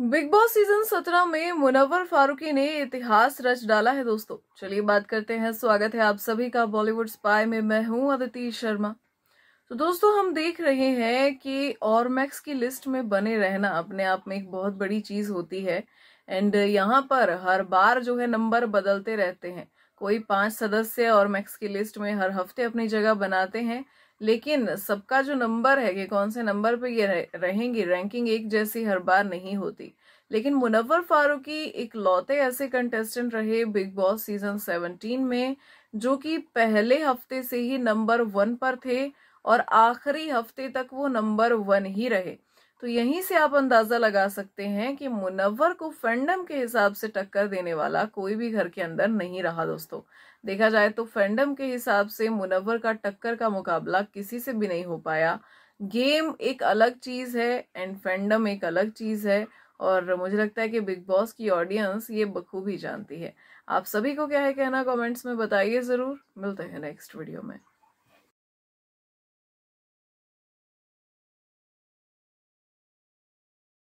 big boss season 17 में मुनव्वर फारूकी ने इतिहास रच डाला है दोस्तों चलिए बात करते हैं स्वागत है आप सभी का बॉलीवुड स्पाई में मैं हूं अदिति शर्मा तो दोस्तों हम देख रहे हैं कि और मैक्स की लिस्ट में बने रहना अपने आप में एक बहुत बड़ी चीज होती है एंड यहाँ पर हर बार जो है नंबर बदलते रहते हैं कोई पांच सदस्य और मैक्स की लिस्ट में हर हफ्ते अपनी जगह बनाते हैं लेकिन सबका जो नंबर है कि कौन से नंबर पे ये रहेंगी रैंकिंग एक जैसी हर बार नहीं होती लेकिन मुनव्वर फारूकी लौते ऐसे कंटेस्टेंट रहे बिग बॉस सीजन 17 में जो कि पहले हफ्ते से ही नंबर वन पर थे और आखिरी हफ्ते तक वो नंबर वन ही रहे तो यहीं से आप अंदाजा लगा सकते हैं कि मुनव्वर को फैंडम के हिसाब से टक्कर देने वाला कोई भी घर के अंदर नहीं रहा दोस्तों देखा जाए तो फैंडम के हिसाब से मुनव्वर का टक्कर का मुकाबला किसी से भी नहीं हो पाया गेम एक अलग चीज है एंड फेंडम एक अलग चीज है और मुझे लगता है कि बिग बॉस की ऑडियंस ये बखूबी जानती है आप सभी को क्या है कहना कमेंट्स में बताइए ज़रूर मिलते हैं नेक्स्ट वीडियो में